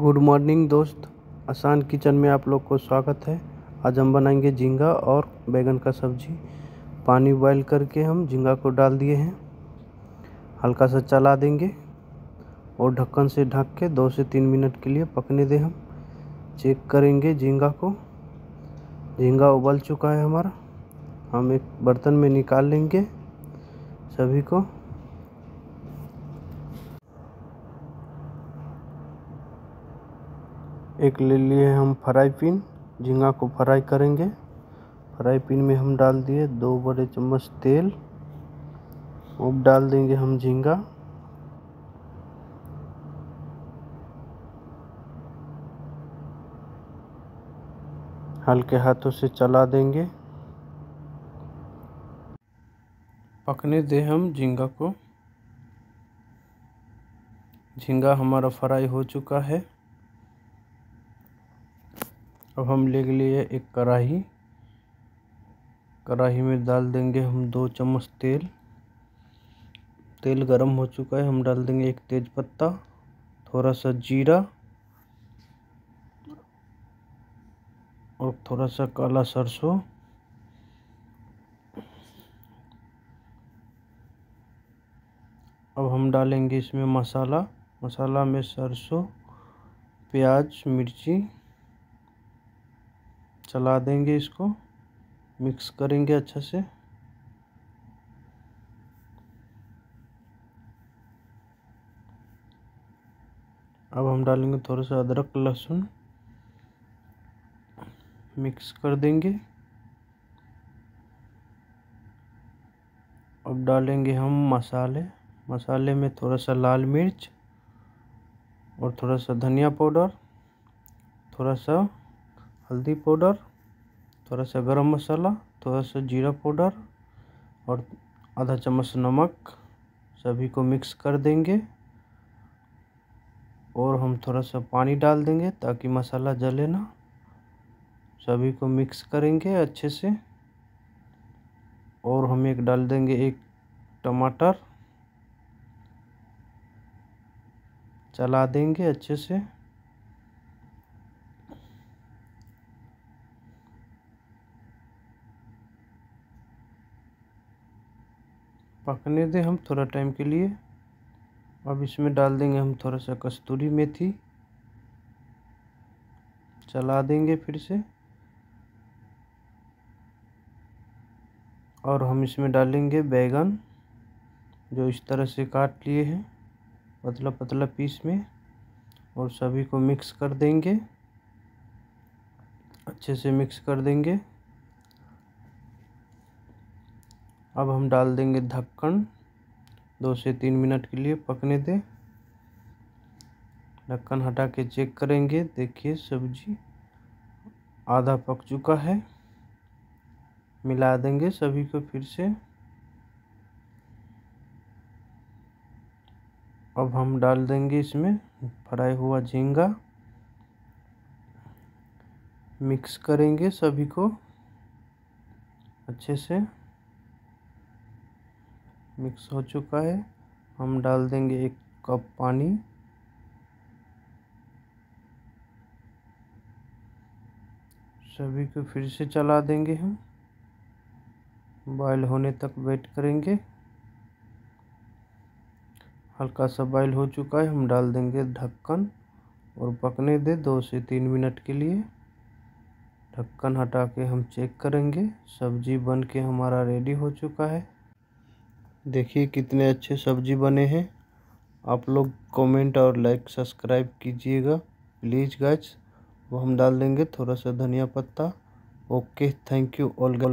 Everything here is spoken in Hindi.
गुड मॉर्निंग दोस्त आसान किचन में आप लोग को स्वागत है आज हम बनाएंगे झींगा और बैगन का सब्जी पानी बॉयल करके हम झींगा को डाल दिए हैं हल्का सा चला देंगे और ढक्कन से ढक के दो से तीन मिनट के लिए पकने दें हम चेक करेंगे झींगा को झींगा उबल चुका है हमारा हम एक बर्तन में निकाल लेंगे सभी को एक ले लिए हम फ्राई पिन झींगा को फ्राई करेंगे फ्राई पिन में हम डाल दिए दो बड़े चम्मच तेल अब डाल देंगे हम झींगा हल्के हाथों से चला देंगे पकने दे हम झींगा को झींगा हमारा फ्राई हो चुका है अब हम ले लिए एक कढ़ाही कढ़ाही में डाल देंगे हम दो चम्मच तेल तेल गरम हो चुका है हम डाल देंगे एक तेज पत्ता थोड़ा सा जीरा और थोड़ा सा काला सरसों अब हम डालेंगे इसमें मसाला मसाला में सरसों प्याज मिर्ची चला देंगे इसको मिक्स करेंगे अच्छे से अब हम डालेंगे थोड़ा सा अदरक लहसुन मिक्स कर देंगे अब डालेंगे हम मसाले मसाले में थोड़ा सा लाल मिर्च और थोड़ा सा धनिया पाउडर थोड़ा सा हल्दी पाउडर थोड़ा सा गरम मसाला थोड़ा सा जीरा पाउडर और आधा चम्मच नमक सभी को मिक्स कर देंगे और हम थोड़ा सा पानी डाल देंगे ताकि मसाला जले ना सभी को मिक्स करेंगे अच्छे से और हम एक डाल देंगे एक टमाटर चला देंगे अच्छे से पकने दें हम थोड़ा टाइम के लिए अब इसमें डाल देंगे हम थोड़ा सा कस्तूरी मेथी चला देंगे फिर से और हम इसमें डालेंगे बैगन जो इस तरह से काट लिए हैं पतला पतला पीस में और सभी को मिक्स कर देंगे अच्छे से मिक्स कर देंगे अब हम डाल देंगे ढक्कन दो से तीन मिनट के लिए पकने दें ढक्कन हटा के चेक करेंगे देखिए सब्जी आधा पक चुका है मिला देंगे सभी को फिर से अब हम डाल देंगे इसमें फ्राई हुआ झींगा मिक्स करेंगे सभी को अच्छे से मिक्स हो चुका है हम डाल देंगे एक कप पानी सभी को फिर से चला देंगे हम बॉयल होने तक वेट करेंगे हल्का सा बॉयल हो चुका है हम डाल देंगे ढक्कन और पकने दे दो से तीन मिनट के लिए ढक्कन हटा के हम चेक करेंगे सब्जी बन के हमारा रेडी हो चुका है देखिए कितने अच्छे सब्जी बने हैं आप लोग कमेंट और लाइक सब्सक्राइब कीजिएगा प्लीज़ गाइज वो हम डाल देंगे थोड़ा सा धनिया पत्ता ओके थैंक यू ऑल